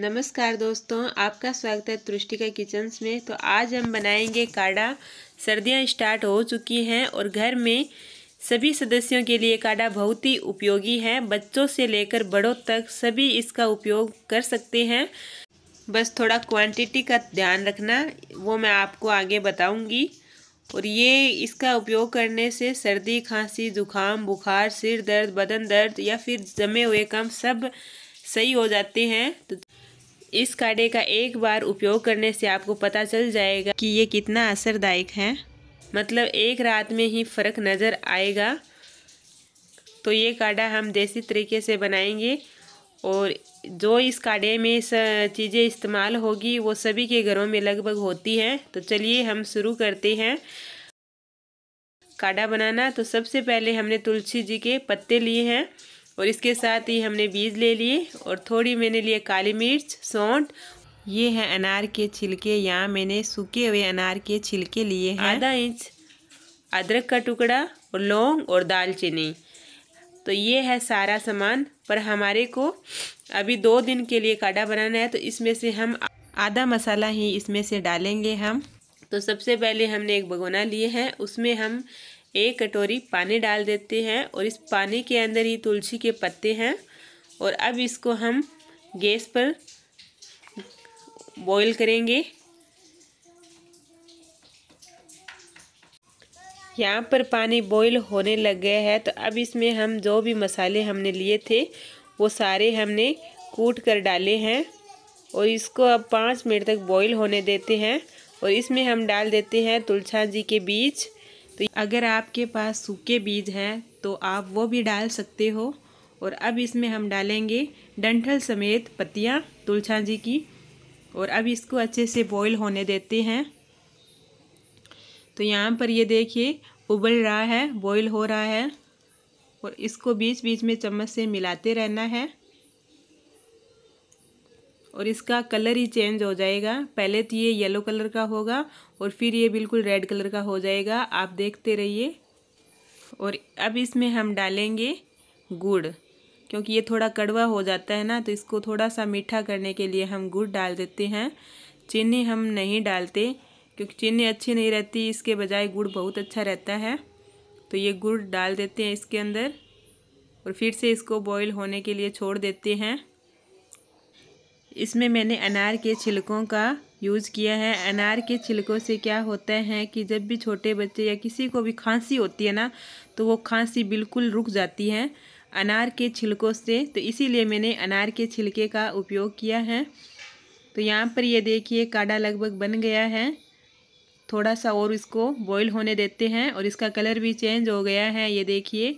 नमस्कार दोस्तों आपका स्वागत है तृष्टिका किचन्स में तो आज हम बनाएंगे काढ़ा सर्दियां स्टार्ट हो चुकी हैं और घर में सभी सदस्यों के लिए काढ़ा बहुत ही उपयोगी है बच्चों से लेकर बड़ों तक सभी इसका उपयोग कर सकते हैं बस थोड़ा क्वांटिटी का ध्यान रखना वो मैं आपको आगे बताऊंगी और ये इसका उपयोग करने से सर्दी खांसी जुकाम बुखार सिर दर्द बदन दर्द या फिर जमे हुए कम सब सही हो जाते हैं तो इस काढ़े का एक बार उपयोग करने से आपको पता चल जाएगा कि ये कितना असरदायक है मतलब एक रात में ही फ़र्क नज़र आएगा तो ये काढ़ा हम देसी तरीके से बनाएंगे और जो इस काढ़े में चीज़ें इस्तेमाल होगी वो सभी के घरों में लगभग होती हैं तो चलिए हम शुरू करते हैं काढ़ा बनाना तो सबसे पहले हमने तुलसी जी के पत्ते लिए हैं और इसके साथ ही हमने बीज ले लिए और थोड़ी मैंने लिए काली मिर्च सौंठ ये है अनार के छिलके यहाँ मैंने सूखे हुए अनार के छिलके लिए हैं आधा इंच अदरक का टुकड़ा और लौंग और दालचीनी तो ये है सारा सामान पर हमारे को अभी दो दिन के लिए काढ़ा बनाना है तो इसमें से हम आधा मसाला ही इसमें से डालेंगे हम तो सबसे पहले हमने एक भगोना लिए हैं उसमें हम एक कटोरी पानी डाल देते हैं और इस पानी के अंदर ही तुलसी के पत्ते हैं और अब इसको हम गैस पर बॉईल करेंगे यहाँ पर पानी बॉईल होने लग गया है तो अब इसमें हम जो भी मसाले हमने लिए थे वो सारे हमने कूट कर डाले हैं और इसको अब पाँच मिनट तक बॉईल होने देते हैं और इसमें हम डाल देते हैं तुलसा जी के बीज तो अगर आपके पास सूखे बीज हैं तो आप वो भी डाल सकते हो और अब इसमें हम डालेंगे डंठल समेत पत्तियाँ तुलछा जी की और अब इसको अच्छे से बॉईल होने देते हैं तो यहाँ पर ये देखिए उबल रहा है बॉईल हो रहा है और इसको बीच बीच में चम्मच से मिलाते रहना है और इसका कलर ही चेंज हो जाएगा पहले तो ये येलो कलर का होगा और फिर ये बिल्कुल रेड कलर का हो जाएगा आप देखते रहिए और अब इसमें हम डालेंगे गुड़ क्योंकि ये थोड़ा कड़वा हो जाता है ना तो इसको थोड़ा सा मीठा करने के लिए हम गुड़ डाल देते हैं चीनी हम नहीं डालते क्योंकि चीनी अच्छी नहीं रहती इसके बजाय गुड़ बहुत अच्छा रहता है तो ये गुड़ डाल देते हैं इसके अंदर और फिर से इसको बॉईल होने के लिए छोड़ देते हैं इसमें मैंने अनार के छिलकों का यूज़ किया है अनार के छिलकों से क्या होता है कि जब भी छोटे बच्चे या किसी को भी खांसी होती है ना तो वो खांसी बिल्कुल रुक जाती है अनार के छिलकों से तो इसीलिए मैंने अनार के छिलके का उपयोग किया है तो यहाँ पर ये देखिए काढ़ा लगभग बन गया है थोड़ा सा और इसको बॉईल होने देते हैं और इसका कलर भी चेंज हो गया है ये देखिए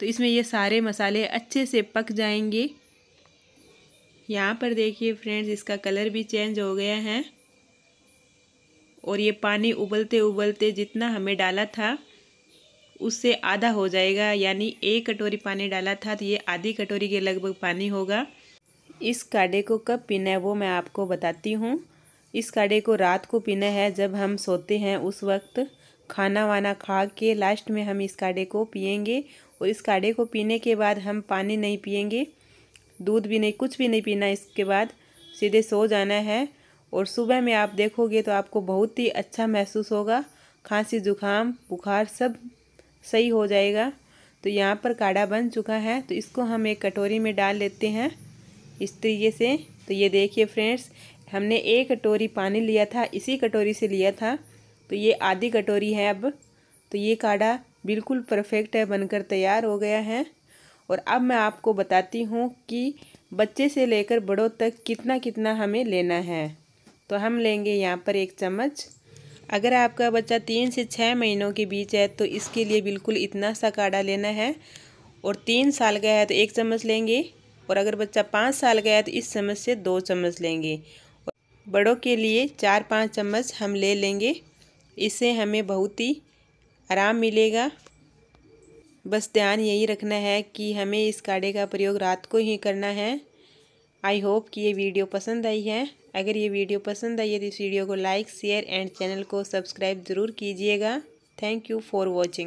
तो इसमें ये सारे मसाले अच्छे से पक जाएंगे यहाँ पर देखिए फ्रेंड्स इसका कलर भी चेंज हो गया है और ये पानी उबलते उबलते जितना हमें डाला था उससे आधा हो जाएगा यानी एक कटोरी पानी डाला था तो ये आधी कटोरी के लगभग पानी होगा इस काढ़े को कब पीना है वो मैं आपको बताती हूँ इस काढ़े को रात को पीना है जब हम सोते हैं उस वक्त खाना वाना खा के लास्ट में हम इस काढ़े को पियेंगे और इस काढ़े को पीने के बाद हम पानी नहीं पियेंगे दूध भी नहीं कुछ भी नहीं पीना इसके बाद सीधे सो जाना है और सुबह में आप देखोगे तो आपको बहुत ही अच्छा महसूस होगा खांसी जुकाम बुखार सब सही हो जाएगा तो यहाँ पर काढ़ा बन चुका है तो इसको हम एक कटोरी में डाल लेते हैं इस तरीके से तो ये देखिए फ्रेंड्स हमने एक कटोरी पानी लिया था इसी कटोरी से लिया था तो ये आधी कटोरी है अब तो ये काढ़ा बिल्कुल परफेक्ट है बनकर तैयार हो गया है और अब मैं आपको बताती हूँ कि बच्चे से लेकर बड़ों तक कितना कितना हमें लेना है तो हम लेंगे यहाँ पर एक चम्मच अगर आपका बच्चा तीन से छः महीनों के बीच है तो इसके लिए बिल्कुल इतना सा काढ़ा लेना है और तीन साल का है तो एक चम्मच लेंगे और अगर बच्चा पाँच साल का है तो इस चम्मच से दो चम्मच लेंगे बड़ों के लिए चार पाँच चम्मच हम ले लेंगे इससे हमें बहुत ही आराम मिलेगा बस ध्यान यही रखना है कि हमें इस काढ़े का प्रयोग रात को ही करना है आई होप कि ये वीडियो पसंद आई है अगर ये वीडियो पसंद आई है तो इस वीडियो को लाइक शेयर एंड चैनल को सब्सक्राइब ज़रूर कीजिएगा थैंक यू फॉर वॉचिंग